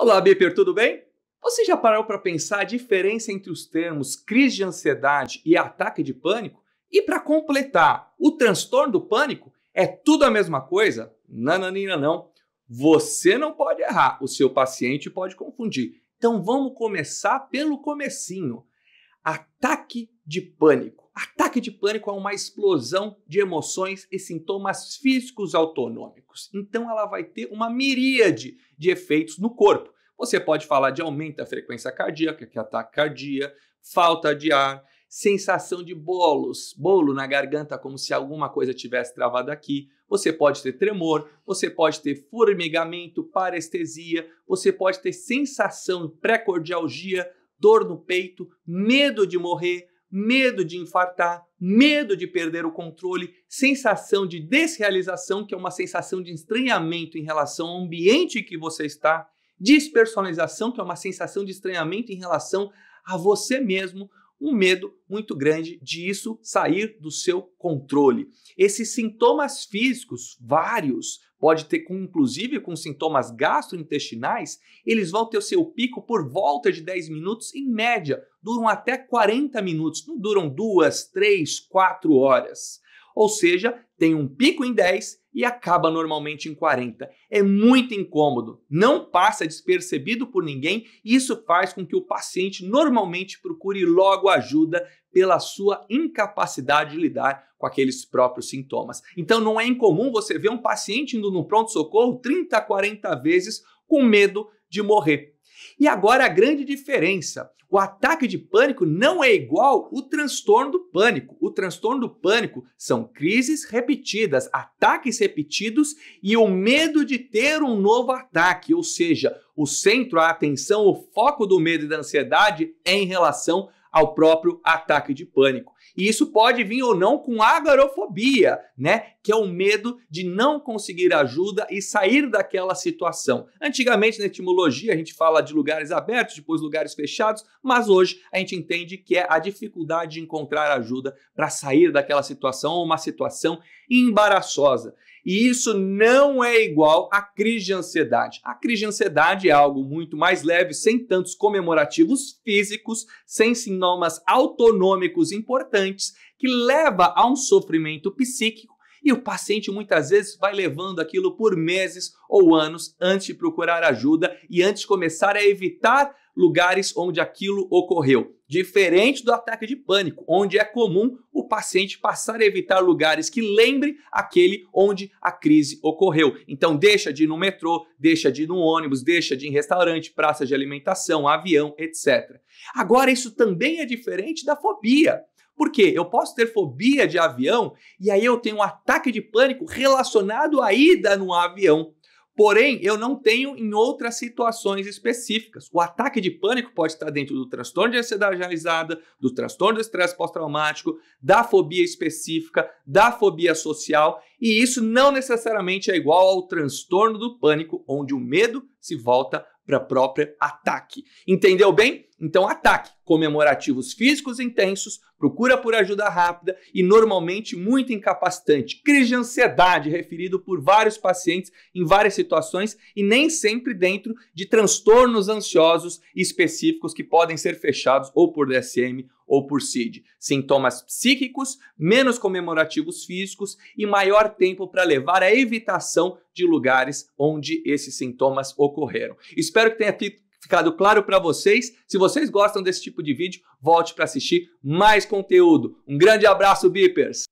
Olá, Beeper, tudo bem? Você já parou para pensar a diferença entre os termos crise de ansiedade e ataque de pânico? E para completar, o transtorno do pânico é tudo a mesma coisa? Nananina não. Você não pode errar, o seu paciente pode confundir. Então vamos começar pelo comecinho. Ataque de pânico. Ataque de pânico é uma explosão de emoções e sintomas físicos autonômicos. Então ela vai ter uma miríade de efeitos no corpo. Você pode falar de aumento da frequência cardíaca, que é ataque cardíaco, falta de ar, sensação de bolos, bolo na garganta como se alguma coisa tivesse travado aqui. Você pode ter tremor, você pode ter formigamento, parestesia, você pode ter sensação pré-cordialgia, dor no peito, medo de morrer, medo de infartar, medo de perder o controle, sensação de desrealização, que é uma sensação de estranhamento em relação ao ambiente que você está, despersonalização, que é uma sensação de estranhamento em relação a você mesmo, um medo muito grande de isso sair do seu controle. Esses sintomas físicos, vários, pode ter, com, inclusive, com sintomas gastrointestinais, eles vão ter o seu pico por volta de 10 minutos, em média, duram até 40 minutos, não duram duas, três, quatro horas ou seja, tem um pico em 10 e acaba normalmente em 40. É muito incômodo, não passa despercebido por ninguém e isso faz com que o paciente normalmente procure logo ajuda pela sua incapacidade de lidar com aqueles próprios sintomas. Então não é incomum você ver um paciente indo no pronto-socorro 30, 40 vezes com medo de morrer. E agora a grande diferença: o ataque de pânico não é igual o transtorno do pânico. O transtorno do pânico são crises repetidas, ataques repetidos e o medo de ter um novo ataque, ou seja, o centro, a atenção, o foco do medo e da ansiedade é em relação ao próprio ataque de pânico. E isso pode vir ou não com agorofobia, né? Que é o medo de não conseguir ajuda e sair daquela situação. Antigamente, na etimologia, a gente fala de lugares abertos, depois lugares fechados, mas hoje a gente entende que é a dificuldade de encontrar ajuda para sair daquela situação ou uma situação embaraçosa. E isso não é igual à crise de ansiedade. A crise de ansiedade é algo muito mais leve, sem tantos comemorativos físicos, sem sintomas autonômicos importantes que leva a um sofrimento psíquico e o paciente muitas vezes vai levando aquilo por meses ou anos antes de procurar ajuda e antes de começar a evitar lugares onde aquilo ocorreu. Diferente do ataque de pânico, onde é comum o paciente passar a evitar lugares que lembre aquele onde a crise ocorreu. Então deixa de ir no metrô, deixa de ir no ônibus, deixa de ir em restaurante, praça de alimentação, avião, etc. Agora isso também é diferente da fobia. Por quê? Eu posso ter fobia de avião e aí eu tenho um ataque de pânico relacionado à ida no avião. Porém, eu não tenho em outras situações específicas. O ataque de pânico pode estar dentro do transtorno de ansiedade generalizada, do transtorno do estresse pós-traumático, da fobia específica, da fobia social. E isso não necessariamente é igual ao transtorno do pânico, onde o medo se volta para própria ataque. Entendeu bem? Então, ataque, comemorativos físicos intensos, procura por ajuda rápida e normalmente muito incapacitante. Crise de ansiedade, referido por vários pacientes em várias situações e nem sempre dentro de transtornos ansiosos específicos que podem ser fechados ou por DSM ou por CID, sintomas psíquicos, menos comemorativos físicos e maior tempo para levar à evitação de lugares onde esses sintomas ocorreram. Espero que tenha ficado claro para vocês. Se vocês gostam desse tipo de vídeo, volte para assistir mais conteúdo. Um grande abraço, Beepers!